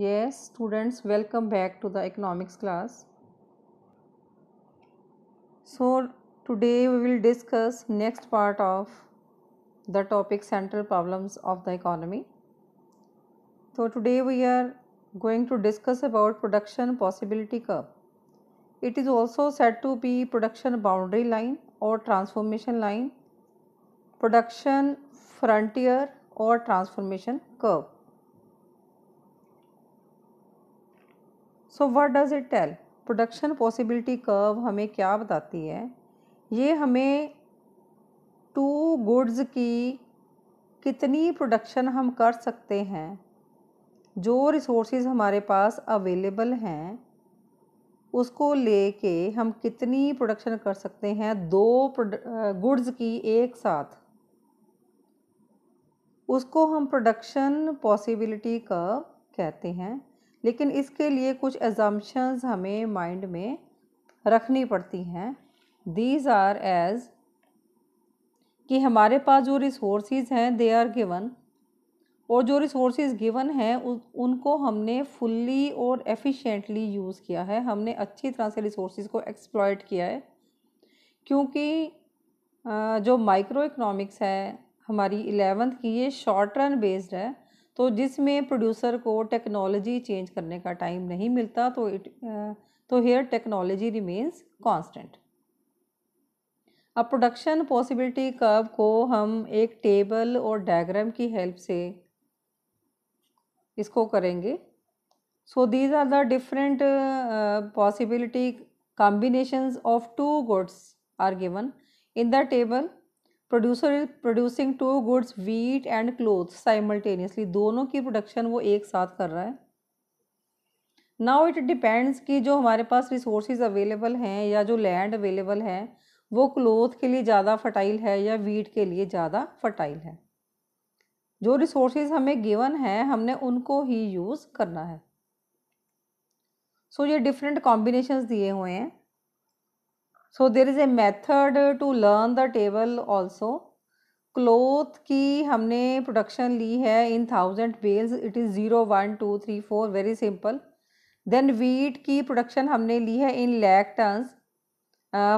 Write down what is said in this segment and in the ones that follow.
Yes, students, welcome back to the economics class. So, today we will discuss next part of the topic central problems of the economy. So, today we are going to discuss about production possibility curve. It is also said to be production boundary line or transformation line, production frontier or transformation curve. So what does it tell production possibility curve हमें क्या बताती है ये हमें to goods की कितनी production हम कर सकते हैं जो रिसोर्सेज हमारे पास अवेलेबल हैं उसको लेके हम कितनी प्रोडक्शन कर सकते हैं दो गुड्स की एक साथ उसको हम प्रोडक्शन पॉसिबिलिटी का कहते हैं लेकिन इसके लिए कुछ एजम्पन्स हमें माइंड में रखनी पड़ती हैं दीज आर एज कि हमारे पास जो रिसोर्सेज हैं दे आर गिवन और जो रिसोर्सेज गिवन हैं उनको हमने फुल्ली और एफिशिएंटली यूज़ किया है हमने अच्छी तरह से रिसोर्सेज को एक्सप्लॉयट किया है क्योंकि जो माइक्रो इकनॉमिक्स है हमारी एलेवंथ की ये शॉर्ट रन बेस्ड है तो जिसमें प्रोड्यूसर को टेक्नोलॉजी चेंज करने का टाइम नहीं मिलता तो इट तो हेयर टेक्नोलॉजी रिमेन्स कांस्टेंट अब प्रोडक्शन पॉसिबिलिटी कर्व को हम एक टेबल और डायग्राम की हेल्प से इसको करेंगे so these are the different possibility combinations of two goods are given in the table producer is producing two goods wheat and cloth simultaneously दोनों की प्रोडक्शन वो एक साथ कर रहा है नाउ इट डिपेंड्स कि जो हमारे पास रिसोर्सेज अवेलेबल हैं या जो लैंड अवेलेबल है वो क्लोथ के लिए ज़्यादा फर्टाइल है या वीट के लिए ज़्यादा फर्टाइल है जो रिसोर्सेज हमें गिवन है हमने उनको ही यूज़ करना है सो so, ये डिफरेंट कॉम्बिनेशंस दिए हुए हैं so there is a method to learn the table also cloth की हमने प्रोडक्शन ली है in thousand bales it is zero one two three four very simple then wheat की प्रोडक्शन हमने ली है इन लैक टन्स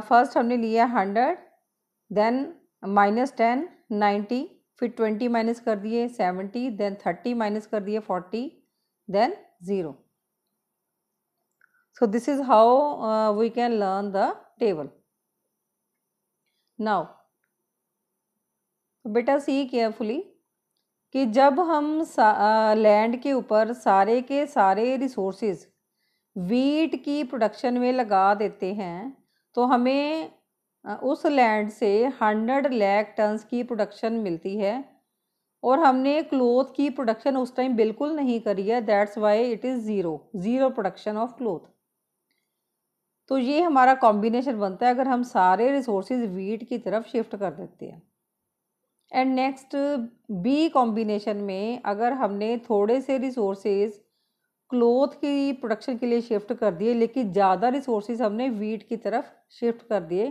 फर्स्ट हमने लिया hundred then minus ten ninety फिर ट्वेंटी माइनस कर दिए सेवेंटी देन थर्टी माइनस कर दिए forty then zero so this is how we can learn the table. Now, बेटा सी केयरफुली कि जब हम लैंड के ऊपर सारे के सारे रिसोर्सेज वीट की प्रोडक्शन में लगा देते हैं तो हमें उस लैंड से हंड्रेड लैख टन्स की प्रोडक्शन मिलती है और हमने क्लोथ की प्रोडक्शन उस टाइम बिल्कुल नहीं करी है that's why it is zero zero production of cloth तो ये हमारा कॉम्बिनेशन बनता है अगर हम सारे रिसोर्स वीट की तरफ शिफ्ट कर देते हैं एंड नेक्स्ट बी कॉम्बिनेशन में अगर हमने थोड़े से रिसोर्सेज क्लोथ की प्रोडक्शन के लिए शिफ्ट कर दिए लेकिन ज़्यादा रिसोर्सेज हमने वीट की तरफ शिफ्ट कर दिए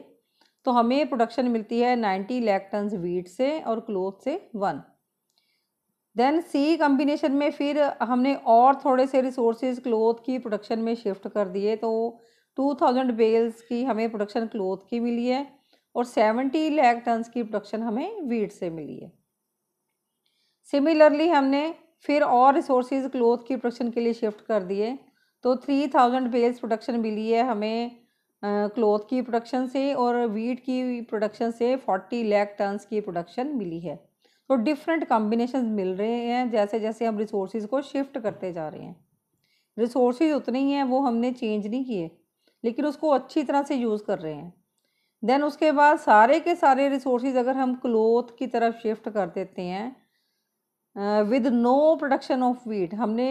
तो हमें प्रोडक्शन मिलती है नाइन्टी लैक टनस वीट से और क्लोथ से वन देन सी कॉम्बिनेशन में फिर हमने और थोड़े से रिसोर्सेज क्लोथ की प्रोडक्शन में शिफ्ट कर दिए तो टू थाउजेंड बेल्स की हमें प्रोडक्शन क्लोथ की मिली है और सेवेंटी लैख टन्स की प्रोडक्शन हमें वीट से मिली है सिमिलरली हमने फिर और रिसोर्स क्लोथ की प्रोडक्शन के लिए शिफ्ट कर दिए तो थ्री थाउजेंड बेल्स प्रोडक्शन मिली है हमें क्लोथ की प्रोडक्शन से और वीट की प्रोडक्शन से फोर्टी लैख टन्स की प्रोडक्शन मिली है तो डिफरेंट कॉम्बिनेशन मिल रहे हैं जैसे जैसे हम रिसोर्सिस को शिफ्ट करते जा रहे हैं रिसोर्स उतने ही हैं वो हमने चेंज नहीं किए लेकिन उसको अच्छी तरह से यूज़ कर रहे हैं देन उसके बाद सारे के सारे रिसोर्सेज अगर हम क्लोथ की तरफ शिफ्ट कर देते हैं with no production of wheat हमने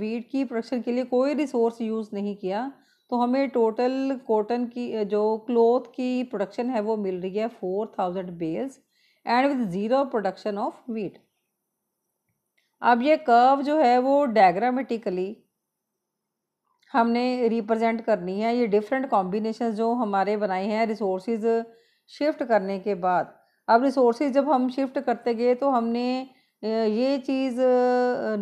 वीट की प्रोडक्शन के लिए कोई रिसोर्स यूज़ नहीं किया तो हमें टोटल कॉटन की जो क्लोथ की प्रोडक्शन है वो मिल रही है four thousand bales and with zero production of wheat अब ये कर्व जो है वो डायग्रामेटिकली हमने रिप्रेजेंट करनी है ये डिफरेंट कॉम्बिनेशन जो हमारे बनाए हैं रिसोर्स शिफ्ट करने के बाद अब रिसोर्स जब हम शिफ्ट करते गए तो हमने ये चीज़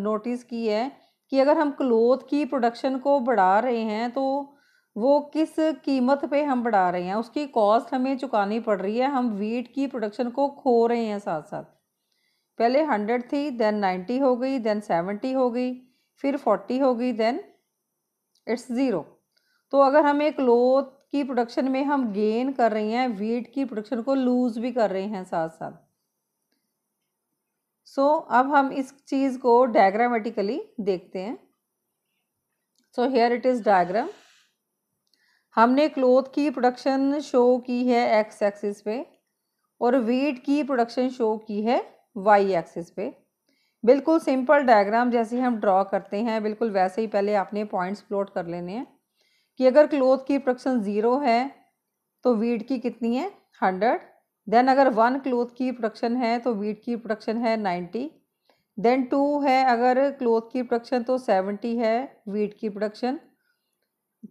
नोटिस की है कि अगर हम क्लोथ की प्रोडक्शन को बढ़ा रहे हैं तो वो किस कीमत पे हम बढ़ा रहे हैं उसकी कॉस्ट हमें चुकानी पड़ रही है हम वीट की प्रोडक्शन को खो रहे हैं साथ साथ पहले हंड्रेड थी देन नाइन्टी हो गई देन सेवेंटी हो गई फिर फोर्टी हो गई देन इट्स ज़ीरो तो अगर हम एक क्लोथ की प्रोडक्शन में हम गेन कर रहे हैं वीट की प्रोडक्शन को लूज़ भी कर रहे हैं साथ साथ सो so, अब हम इस चीज़ को डायग्रामेटिकली देखते हैं so here it is diagram हमने क्लोथ की प्रोडक्शन शो की है एक्स एक्सिस पे और वीट की प्रोडक्शन शो की है वाई एक्सिस पे बिल्कुल सिंपल डायग्राम जैसे हम ड्रॉ करते हैं बिल्कुल वैसे ही पहले आपने पॉइंट्स प्लॉट कर लेने हैं कि अगर क्लोथ की प्रोडक्शन ज़ीरो है तो वीट की कितनी है हंड्रेड देन अगर वन क्लोथ की प्रोडक्शन है तो वीट की प्रोडक्शन है नाइन्टी देन टू है अगर क्लोथ की प्रोडक्शन तो सेवेंटी है वीट की production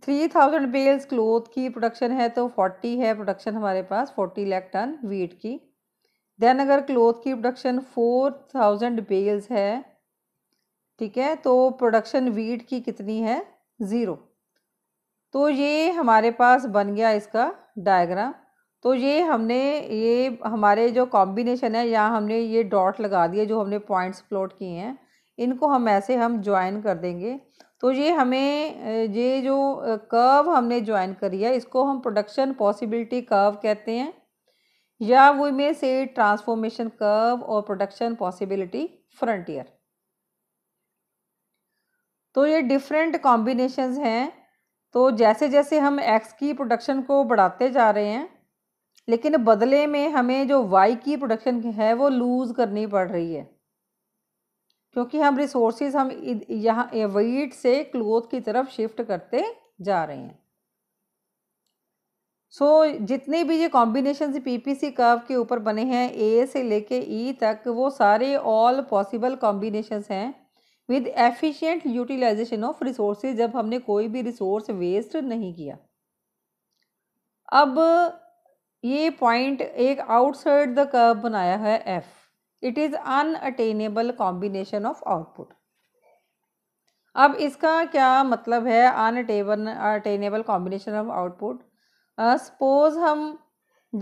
three thousand bales cloth की प्रोडक्शन है तो फोर्टी है प्रोडक्शन हमारे पास फोर्टी लैख टन वीट की देन अगर क्लोथ की प्रोडक्शन फोर थाउजेंड बेल्स है ठीक है तो प्रोडक्शन वीट की कितनी है ज़ीरो तो ये हमारे पास बन गया इसका डायग्राम तो ये हमने ये हमारे जो कॉम्बिनेशन है या हमने ये डॉट लगा दिए जो हमने पॉइंट्स प्लॉट किए हैं इनको हम ऐसे हम ज्वाइन कर देंगे तो ये हमें ये जो कर्व हमने ज्वाइन करी है इसको हम प्रोडक्शन पॉसिबिलिटी कर्व कहते हैं या वी मे से ट्रांसफॉर्मेशन कर्व और प्रोडक्शन पॉसिबिलिटी फ्रंटियर तो ये डिफरेंट कॉम्बिनेशन हैं तो जैसे जैसे हम एक्स की प्रोडक्शन को बढ़ाते जा रहे हैं लेकिन बदले में हमें जो वाई की प्रोडक्शन है वो लूज़ करनी पड़ रही है क्योंकि हम रिसोर्सेज हम यहाँ वेट से क्लोथ की तरफ शिफ्ट करते जा रहे हैं सो so, जितने भी ये कॉम्बिनेशन पीपीसी कर्व के ऊपर बने हैं ए से लेके ई e तक वो सारे ऑल पॉसिबल कॉम्बिनेशन हैं with efficient utilization of resource जब हमने कोई भी रिसोर्स वेस्ट नहीं किया अब ये पॉइंट एक आउटसाइड द कर्व बनाया है F it is unattainable combination of output अब इसका क्या मतलब है unattainable attainable combination of output suppose uh, हम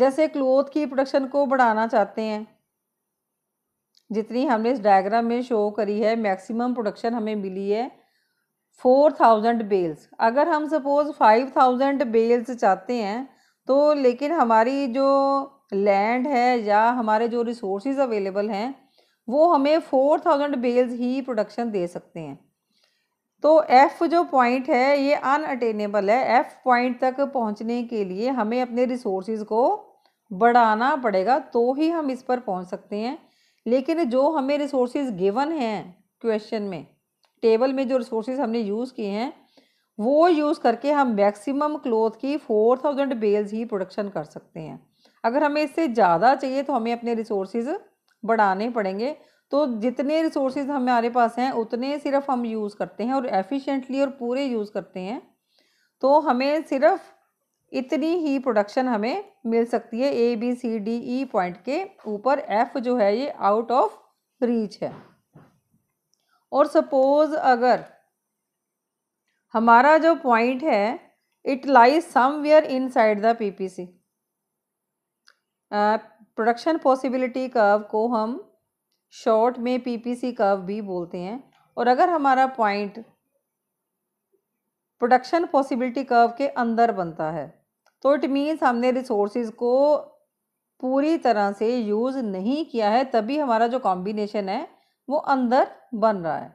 जैसे क्लोथ की प्रोडक्शन को बढ़ाना चाहते हैं जितनी हमने इस डायग्राम में शो करी है मैक्सिमम प्रोडक्शन हमें मिली है फोर थाउजेंड बेल्स अगर हम सपोज़ फाइव थाउजेंड बेल्स चाहते हैं तो लेकिन हमारी जो लैंड है या हमारे जो रिसोर्सेज अवेलेबल हैं वो हमें फोर थाउजेंड बेल्स ही प्रोडक्शन दे सकते हैं तो एफ़ जो पॉइंट है ये अनअटेनेबल है एफ़ पॉइंट तक पहुंचने के लिए हमें अपने रिसोर्सिस को बढ़ाना पड़ेगा तो ही हम इस पर पहुंच सकते हैं लेकिन जो हमें रिसोर्सेज गिवन हैं क्वेश्चन में टेबल में जो रिसोर्स हमने यूज़ किए हैं वो यूज़ करके हम मैक्सिमम क्लोथ की फोर थाउजेंड बेल्स ही प्रोडक्शन कर सकते हैं अगर हमें इससे ज़्यादा चाहिए तो हमें अपने रिसोर्सेज बढ़ाने पड़ेंगे तो जितने रिसोर्सेज हमारे पास हैं उतने सिर्फ हम यूज़ करते हैं और एफिशिएंटली और पूरे यूज़ करते हैं तो हमें सिर्फ इतनी ही प्रोडक्शन हमें मिल सकती है A B C D E point के ऊपर एफ जो है ये आउट ऑफ रीच है और सपोज अगर हमारा जो पॉइंट है it lies somewhere inside the P P C production possibility curve को हम शॉर्ट में पीपीसी कर्व भी बोलते हैं और अगर हमारा पॉइंट प्रोडक्शन पॉसिबिलिटी कर्व के अंदर बनता है तो इट मीन्स हमने रिसोर्सेज को पूरी तरह से यूज़ नहीं किया है तभी हमारा जो कॉम्बिनेशन है वो अंदर बन रहा है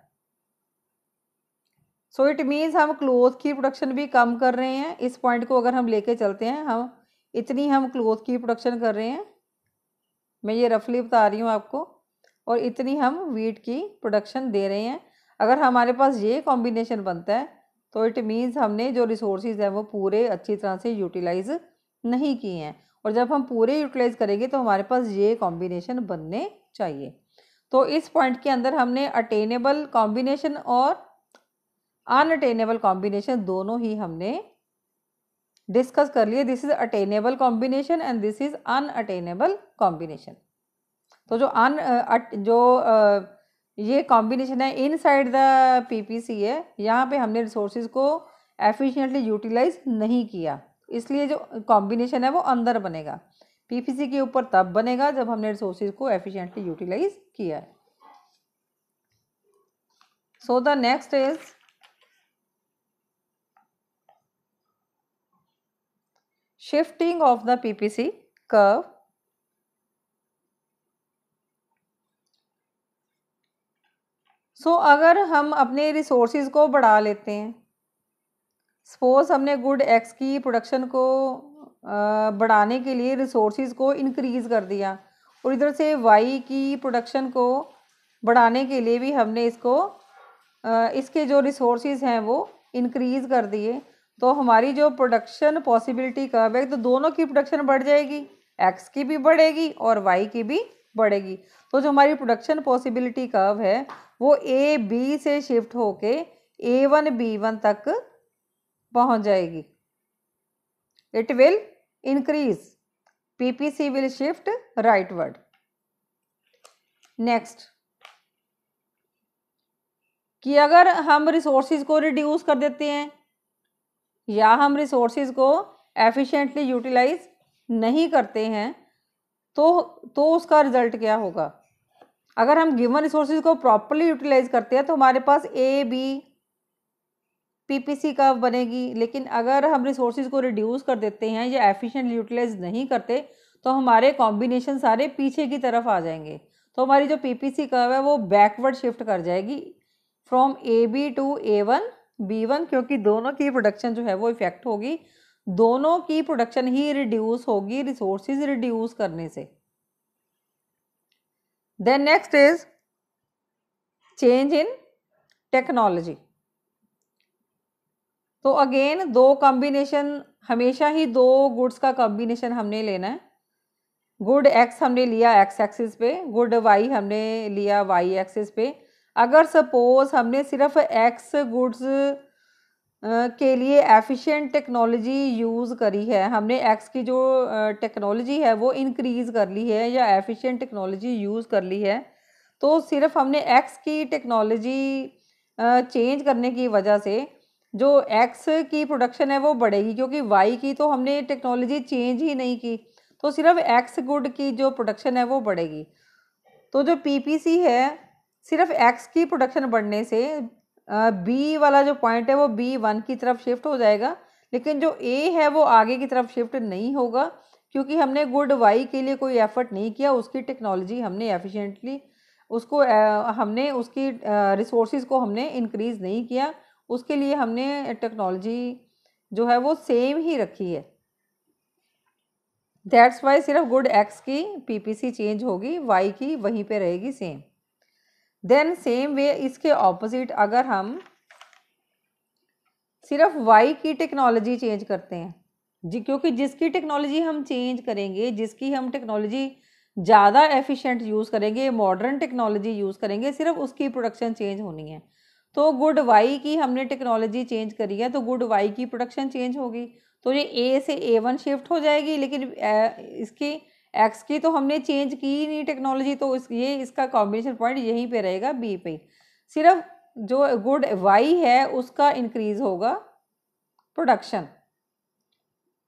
सो इट मीन्स हम क्लोथ की प्रोडक्शन भी कम कर रहे हैं इस पॉइंट को अगर हम लेके चलते हैं हम इतनी हम क्लोथ की प्रोडक्शन कर रहे हैं मैं ये रफली बता रही हूँ आपको और इतनी हम वीट की प्रोडक्शन दे रहे हैं अगर हमारे पास ये कॉम्बिनेशन बनता है तो इट मीन्स हमने जो रिसोर्सेज हैं वो पूरे अच्छी तरह से यूटिलाइज़ नहीं किए हैं और जब हम पूरे यूटिलाइज़ करेंगे तो हमारे पास ये कॉम्बिनेशन बनने चाहिए तो इस पॉइंट के अंदर हमने अटेनेबल कॉम्बिनेशन और अनअटेनेबल कॉम्बिनेशन दोनों ही हमने डिस्कस कर लिए this is attainable combination and this is unattainable combination तो जो अन जो ये कॉम्बिनेशन है इन साइड द पीपीसी है यहाँ पे हमने रिसोर्सेज को एफिशिएंटली यूटिलाइज नहीं किया इसलिए जो कॉम्बिनेशन है वो अंदर बनेगा पीपीसी के ऊपर तब बनेगा जब हमने रिसोर्सेज को एफिशिएंटली यूटिलाइज किया है so the next is shifting of the PPC curve so so, अगर हम अपने रिसोर्स को बढ़ा लेते हैं सपोज़ हमने गुड एक्स की प्रोडक्शन को बढ़ाने के लिए रिसोर्स को इनक्रीज़ कर दिया और इधर से वाई की प्रोडक्शन को बढ़ाने के लिए भी हमने इसको इसके जो रिसोर्स हैं वो इनक्रीज़ कर दिए तो हमारी जो प्रोडक्शन पॉसिबिलिटी कब है तो दोनों की प्रोडक्शन बढ़ जाएगी एक्स की भी बढ़ेगी और वाई की भी बढ़ेगी तो जो हमारी प्रोडक्शन पॉसिबिलिटी कर्व है वो ए बी से शिफ्ट होके ए वन बी वन तक पहुंच जाएगी it will increase PPC will shift rightward next कि अगर हम रिसोर्सिस को रिड्यूस कर देते हैं या हम रिसोर्सिस को एफिशिएंटली यूटिलाइज नहीं करते हैं तो तो उसका रिजल्ट क्या होगा अगर हम गिवन रिसोर्सेज को प्रॉपरली यूटिलाइज करते हैं तो हमारे पास ए बी पीपीसी का बनेगी लेकिन अगर हम रिसोर्सेज को रिड्यूस कर देते हैं या एफिशिएंटली यूटिलाइज नहीं करते तो हमारे कॉम्बिनेशन सारे पीछे की तरफ आ जाएंगे तो हमारी जो पीपीसी कर्व है वो बैकवर्ड शिफ्ट कर जाएगी from A B to A one B one क्योंकि दोनों की प्रोडक्शन जो है वो इफेक्ट होगी दोनों की प्रोडक्शन ही रिड्यूस होगी रिसोर्सिस रिड्यूस करने से then next is change in technology तो अगेन दो कॉम्बिनेशन हमेशा ही दो गुड्स का कॉम्बिनेशन हमने लेना है गुड एक्स हमने लिया एक्स एक्सिस पे गुड वाई हमने लिया वाई एक्सिस पे अगर सपोज हमने सिर्फ एक्स गुड्स के लिए एफिशिएंट टेक्नोलॉजी यूज़ करी है हमने एक्स की जो टेक्नोलॉजी है वो इनक्रीज़ कर ली है या एफिशिएंट टेक्नोलॉजी यूज़ कर ली है तो सिर्फ हमने एक्स की टेक्नोलॉजी चेंज करने की वजह से जो एक्स की प्रोडक्शन है वो बढ़ेगी क्योंकि वाई की तो हमने टेक्नोलॉजी चेंज ही नहीं की तो सिर्फ एक्स गुड की जो प्रोडक्शन है वो बढ़ेगी तो जो पीपीसी है सिर्फ एक्स की प्रोडक्शन बढ़ने से बी वाला जो पॉइंट है वो बी वन की तरफ शिफ्ट हो जाएगा लेकिन जो ए है वो आगे की तरफ शिफ्ट नहीं होगा क्योंकि हमने गुड वाई के लिए कोई एफर्ट नहीं किया उसकी टेक्नोलॉजी हमने एफिशिएंटली उसको हमने उसकी रिसोर्सिस को हमने इंक्रीज़ नहीं किया उसके लिए हमने टेक्नोलॉजी जो है वो सेम ही रखी है दैट्स वाई सिर्फ गुड एक्स की पीपीसी चेंज होगी वाई की वहीं पे रहेगी सेम देन सेम वे इसके ऑपोजिट अगर हम सिर्फ वाई की टेक्नोलॉजी चेंज करते हैं जी क्योंकि जिसकी टेक्नोलॉजी हम चेंज करेंगे जिसकी हम टेक्नोलॉजी ज़्यादा एफिशिएंट यूज़ करेंगे मॉडर्न टेक्नोलॉजी यूज़ करेंगे सिर्फ उसकी प्रोडक्शन चेंज होनी है तो गुड वाई की हमने टेक्नोलॉजी चेंज करी है तो गुड वाई की प्रोडक्शन चेंज होगी तो ये ए से ए वन शिफ्ट हो जाएगी लेकिन इसकी एक्स की तो हमने चेंज की ही नहीं टेक्नोलॉजी तो इस ये इसका कॉम्बिनेशन पॉइंट यहीं पे रहेगा बी पे सिर्फ जो गुड वाई है उसका इंक्रीज होगा प्रोडक्शन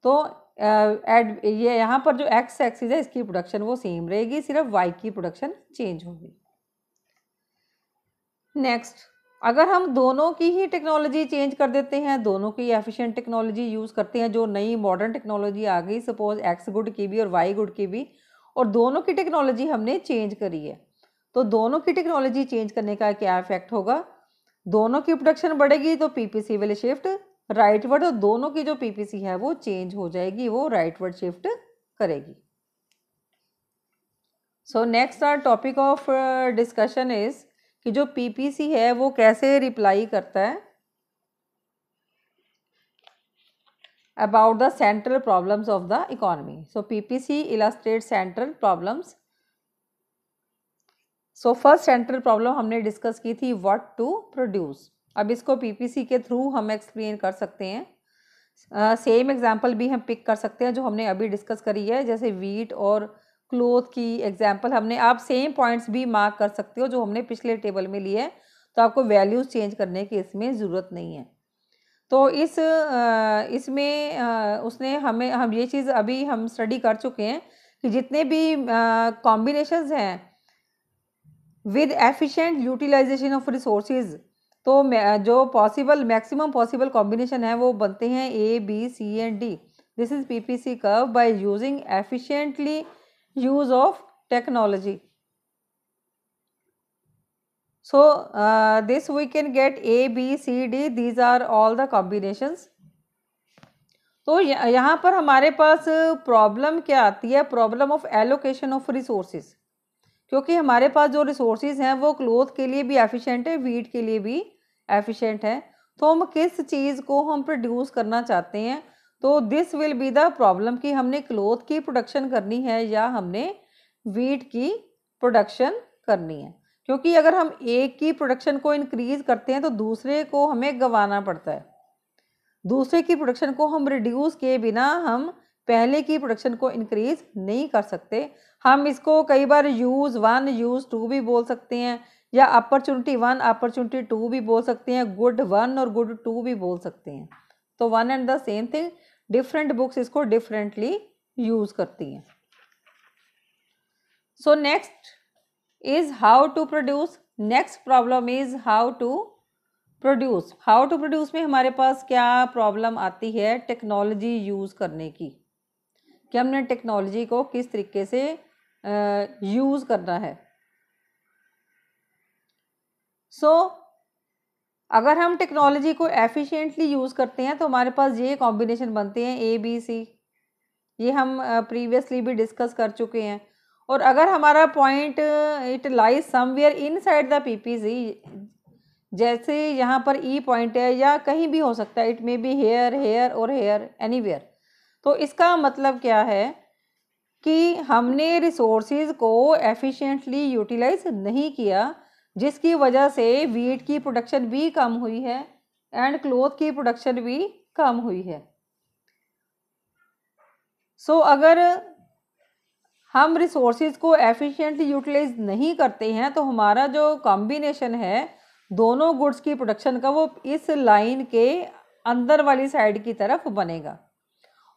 तो एड ये यहाँ पर जो एक्स एक्सिस है इसकी प्रोडक्शन वो सेम रहेगी सिर्फ वाई की प्रोडक्शन चेंज होगी नेक्स्ट अगर हम दोनों की ही टेक्नोलॉजी चेंज कर देते हैं दोनों की एफिशिएंट टेक्नोलॉजी यूज़ करते हैं जो नई मॉडर्न टेक्नोलॉजी आ गई सपोज एक्स गुड की भी और वाई गुड की भी और दोनों की टेक्नोलॉजी हमने चेंज करी है तो दोनों की टेक्नोलॉजी चेंज करने का क्या इफेक्ट होगा दोनों की प्रोडक्शन बढ़ेगी तो पीपीसी वाले शिफ्ट राइट वर्ड और दोनों की जो पीपीसी है वो चेंज हो जाएगी वो राइट वर्ड शिफ्ट करेगी so next are topic of discussion is कि जो पीपीसी है वो कैसे रिप्लाई करता है about the central problems of the economy so PPC illustrate central problems so first central problem हमने डिस्कस की थी व्हाट टू प्रोड्यूस अब इसको पीपीसी के थ्रू हम एक्सप्लेन कर सकते हैं सेम uh, एग्जांपल भी हम पिक कर सकते हैं जो हमने अभी डिस्कस करी है जैसे वीट और क्लोथ की एग्जाम्पल हमने आप सेम पॉइंट्स भी मार्क कर सकते हो जो हमने पिछले टेबल में लिए तो आपको वैल्यूज़ चेंज करने की इसमें ज़रूरत नहीं है तो इस इसमें उसने हमें हम ये चीज़ अभी हम स्टडी कर चुके हैं कि जितने भी कॉम्बिनेशंस हैं with efficient utilization of resources तो जो पॉसिबल मैक्सिमम पॉसिबल कॉम्बिनेशन है वो बनते हैं A B C and D this is PPC curve by using efficiently use of technology so this we can get A B C D these are all the the तो यहाँ पर हमारे पास problem क्या आती है problem of allocation of resources क्योंकि हमारे पास जो रिसोर्सेज हैं वो क्लोथ के लिए भी एफिशिएंट है वीट के लिए भी एफिशिएंट है तो हम किस चीज़ को हम प्रोड्यूस करना चाहते हैं तो this will be the problem कि हमने क्लोथ की प्रोडक्शन करनी है या हमने वीट की प्रोडक्शन करनी है क्योंकि अगर हम एक की प्रोडक्शन को इंक्रीज करते हैं तो दूसरे को हमें गंवाना पड़ता है दूसरे की प्रोडक्शन को हम रिड्यूस किए बिना हम पहले की प्रोडक्शन को इंक्रीज नहीं कर सकते हम इसको कई बार यूज़ वन यूज़ टू भी बोल सकते हैं या अपॉर्चुनिटी वन अपॉर्चुनिटी टू भी बोल सकते हैं गुड वन और गुड टू भी बोल सकते हैं तो one and the same thing different books इसको डिफरेंटली यूज करती हैं so next is how to produce next problem is how to produce how to produce में हमारे पास क्या प्रॉब्लम आती है टेक्नोलॉजी यूज़ करने की कि हमने टेक्नोलॉजी को किस तरीके से यूज़ करना है सो so, अगर हम टेक्नोलॉजी को एफिशिएंटली यूज़ करते हैं तो हमारे पास ये कॉम्बिनेशन बनते हैं ए बी सी ये हम प्रीवियसली भी डिस्कस कर चुके हैं और अगर हमारा point it lies somewhere inside the P P C जैसे यहाँ पर ई e पॉइंट है या कहीं भी हो सकता है it may be here here और हेयर एनी तो इसका मतलब क्या है कि हमने रिसोर्सेज को एफिशिएंटली यूटिलाइज नहीं किया जिसकी वजह से वीट की प्रोडक्शन भी कम हुई है एंड क्लोथ की प्रोडक्शन भी कम हुई है सो so, अगर हम रिसोर्स को एफिशिएंटली यूटिलाइज नहीं करते हैं तो हमारा जो कॉम्बिनेशन है दोनों गुड्स की प्रोडक्शन का वो इस लाइन के अंदर वाली साइड की तरफ बनेगा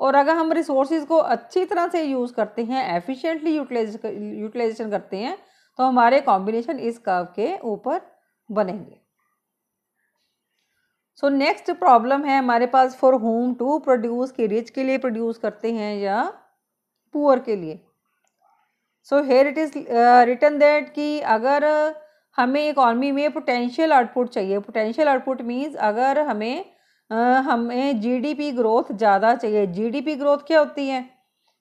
और अगर हम रिसोर्स को अच्छी तरह से यूज़ करते हैं एफिशिएंटली यूटिलाइज यूटिलाइजेशन करते हैं तो हमारे कॉम्बिनेशन इस कर्व के ऊपर बनेंगे सो नेक्स्ट प्रॉब्लम है हमारे पास फॉर होम टू प्रोड्यूस के रिच के लिए प्रोड्यूस करते हैं या पुअर के लिए so here it is written that कि अगर हमें इकॉनमी में पोटेंशियल आउटपुट चाहिए पोटेंशियल आउटपुट मीन्स अगर हमें uh, हमें जीडीपी ग्रोथ ज़्यादा चाहिए जीडीपी ग्रोथ क्या होती है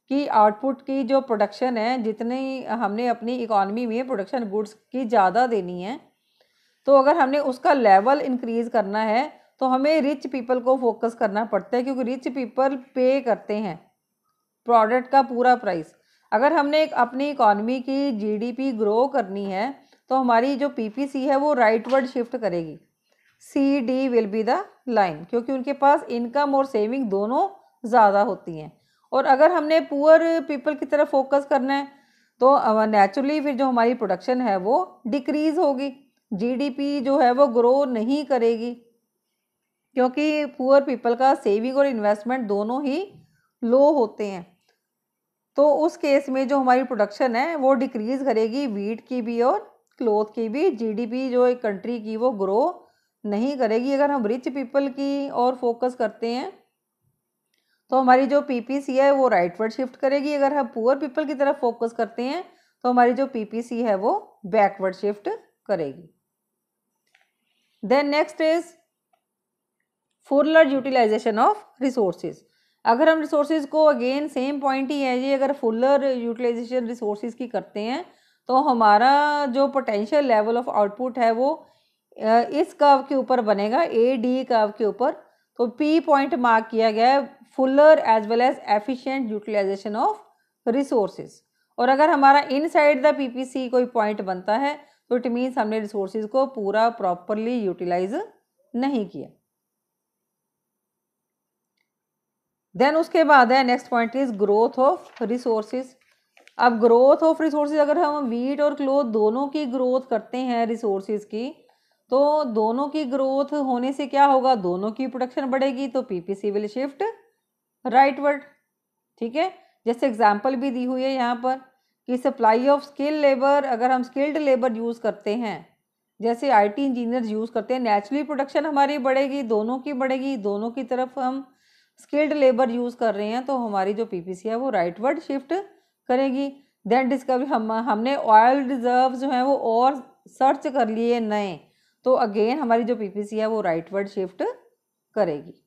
की आउटपुट की जो प्रोडक्शन है जितनी हमने अपनी इकॉनमी में प्रोडक्शन गुड्स की ज़्यादा देनी है तो अगर हमने उसका लेवल इंक्रीज़ करना है तो हमें रिच पीपल को फोकस करना पड़ता है क्योंकि रिच पीपल पे करते हैं प्रोडक्ट का पूरा प्राइस अगर हमने अपनी इकॉनमी की जीडीपी ग्रो करनी है तो हमारी जो पीपीसी है वो राइट वर्ड शिफ्ट करेगी C D will be the line क्योंकि उनके पास इनकम और सेविंग दोनों ज़्यादा होती हैं और अगर हमने पुअर पीपल की तरफ फोकस करना है तो नेचुरली फिर जो हमारी प्रोडक्शन है वो डिक्रीज़ होगी जीडीपी जो है वो ग्रो नहीं करेगी क्योंकि पुअर पीपल का सेविंग और इन्वेस्टमेंट दोनों ही लो होते हैं तो उस केस में जो हमारी प्रोडक्शन है वो डिक्रीज़ करेगी वीट की भी और क्लोथ की भी जीडीपी जो एक कंट्री की वो ग्रो नहीं करेगी अगर हम रिच पीपल की और फोकस करते हैं तो हमारी जो पीपीसी है वो राइटवर्ड शिफ्ट करेगी अगर हम पुअर पीपल की तरफ फोकस करते हैं तो हमारी जो पीपीसी है वो बैकवर्ड शिफ्ट करेगी then next is fuller utilization of resources अगर हम रिसोर्सेज को अगेन सेम पॉइंट ही है जी अगर फुलर यूटिलाइजेशन रिसोर्सेज की करते हैं तो हमारा जो पोटेंशियल लेवल ऑफ आउटपुट है वो इस कर्व के ऊपर बनेगा ए डी कर्व के ऊपर तो पी पॉइंट मार्क किया गया है fuller as well as efficient utilization of resources. और अगर हमारा इन साइड द पीपीसी कोई पॉइंट बनता है तो इट मीन्स हमने रिसोर्सेज को पूरा प्रॉपरली यूटिलाइज नहीं किया देन उसके बाद है next point is growth of resources अब ग्रोथ ऑफ रिसोर्सेज अगर हम वीट और क्लोथ दोनों की ग्रोथ करते हैं रिसोर्सेज की तो दोनों की ग्रोथ होने से क्या होगा दोनों की प्रोडक्शन बढ़ेगी तो PPC will shift rightward ठीक है जैसे एग्जाम्पल भी दी हुई है यहाँ पर कि सप्लाई ऑफ स्किल लेबर अगर हम स्किल्ड लेबर यूज़ करते हैं जैसे आईटी इंजीनियर्स यूज़ करते हैं नेचुरली प्रोडक्शन हमारी बढ़ेगी दोनों की बढ़ेगी दोनों की तरफ हम स्किल्ड लेबर यूज़ कर रहे हैं तो हमारी जो पीपीसी है वो राइट वर्ड शिफ्ट करेगी देन डिस्कवरी हम हमने ऑयल रिजर्व जो हैं वो और सर्च कर लिए नए तो अगेन हमारी जो सी है वो राइट वर्ड शिफ्ट करेगी